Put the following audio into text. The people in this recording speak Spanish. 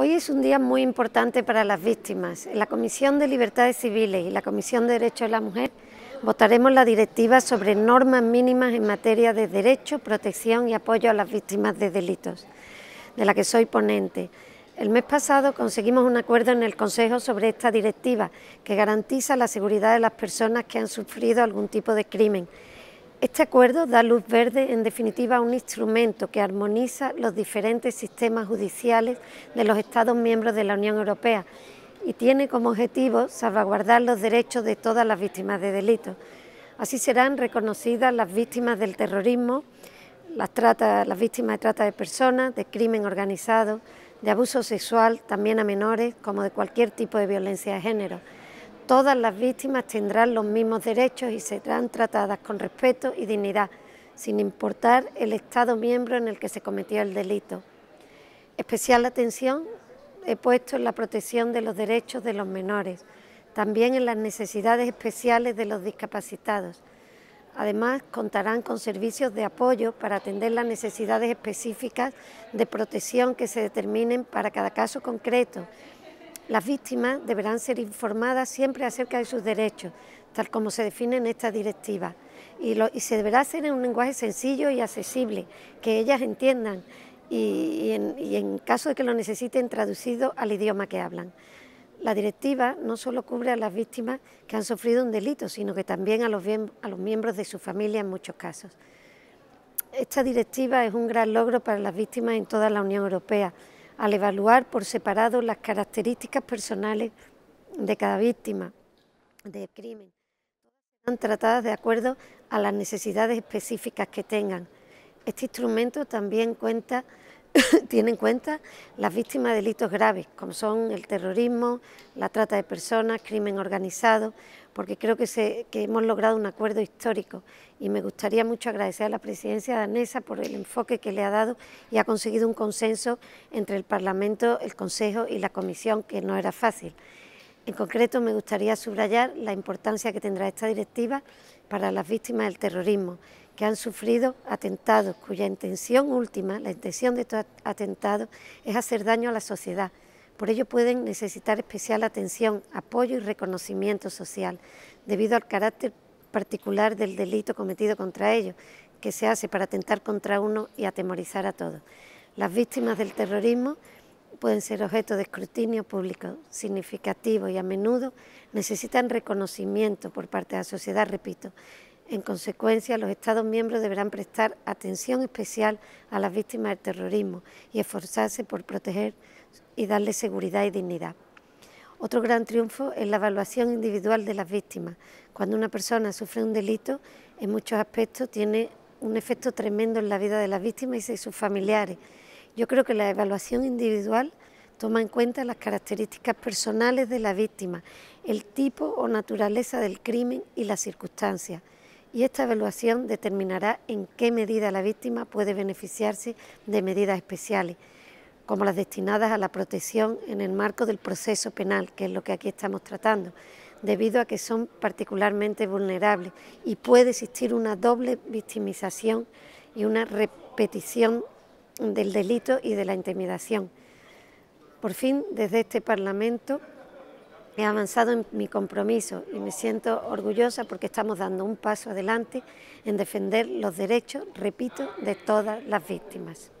Hoy es un día muy importante para las víctimas. En la Comisión de Libertades Civiles y la Comisión de Derechos de la Mujer votaremos la directiva sobre normas mínimas en materia de derecho, protección y apoyo a las víctimas de delitos, de la que soy ponente. El mes pasado conseguimos un acuerdo en el Consejo sobre esta directiva que garantiza la seguridad de las personas que han sufrido algún tipo de crimen este acuerdo da luz verde, en definitiva, a un instrumento que armoniza los diferentes sistemas judiciales de los Estados miembros de la Unión Europea y tiene como objetivo salvaguardar los derechos de todas las víctimas de delitos. Así serán reconocidas las víctimas del terrorismo, las, las víctimas de trata de personas, de crimen organizado, de abuso sexual, también a menores, como de cualquier tipo de violencia de género. Todas las víctimas tendrán los mismos derechos y serán tratadas con respeto y dignidad, sin importar el Estado miembro en el que se cometió el delito. Especial atención he puesto en la protección de los derechos de los menores, también en las necesidades especiales de los discapacitados. Además, contarán con servicios de apoyo para atender las necesidades específicas de protección que se determinen para cada caso concreto las víctimas deberán ser informadas siempre acerca de sus derechos, tal como se define en esta directiva, y, se deberá hacer en un lenguaje sencillo y accesible, que ellas entiendan y, en, caso de que lo necesiten traducido al idioma que hablan. La directiva no solo cubre a las víctimas que han sufrido un delito, sino que también a los miembros de su familia en muchos casos. Esta directiva es un gran logro para las víctimas en toda la Unión Europea, al evaluar por separado las características personales de cada víctima de crimen. Están tratadas de acuerdo a las necesidades específicas que tengan. Este instrumento también cuenta tiene en cuenta las víctimas de delitos graves, como son el terrorismo, la trata de personas, crimen organizado, porque creo que, que hemos logrado un acuerdo histórico y me gustaría mucho agradecer a la presidencia danesa por el enfoque que le ha dado y ha conseguido un consenso entre el Parlamento, el Consejo y la Comisión, que no era fácil. En concreto, me gustaría subrayar la importancia que tendrá esta directiva para las víctimas del terrorismo, que han sufrido atentados, cuya intención última, la intención de estos atentados, es hacer daño a la sociedad. Por ello pueden necesitar especial atención, apoyo y reconocimiento social, debido al carácter particular del delito cometido contra ellos, que se hace para atentar contra uno y atemorizar a todos. Las víctimas del terrorismo pueden ser objeto de escrutinio público significativo y a menudo necesitan reconocimiento por parte de la sociedad, repito, en consecuencia, los Estados miembros deberán prestar atención especial a las víctimas del terrorismo y esforzarse por proteger y darle seguridad y dignidad. Otro gran triunfo es la evaluación individual de las víctimas. Cuando una persona sufre un delito, en muchos aspectos tiene un efecto tremendo en la vida de las víctimas y de sus familiares. Yo creo que la evaluación individual toma en cuenta las características personales de la víctima, el tipo o naturaleza del crimen y las circunstancias y esta evaluación determinará en qué medida la víctima puede beneficiarse de medidas especiales, como las destinadas a la protección en el marco del proceso penal, que es lo que aquí estamos tratando, debido a que son particularmente vulnerables y puede existir una doble victimización y una repetición del delito y de la intimidación. Por fin, desde este Parlamento, he avanzado en mi compromiso y me siento orgullosa porque estamos dando un paso adelante en defender los derechos, repito, de todas las víctimas.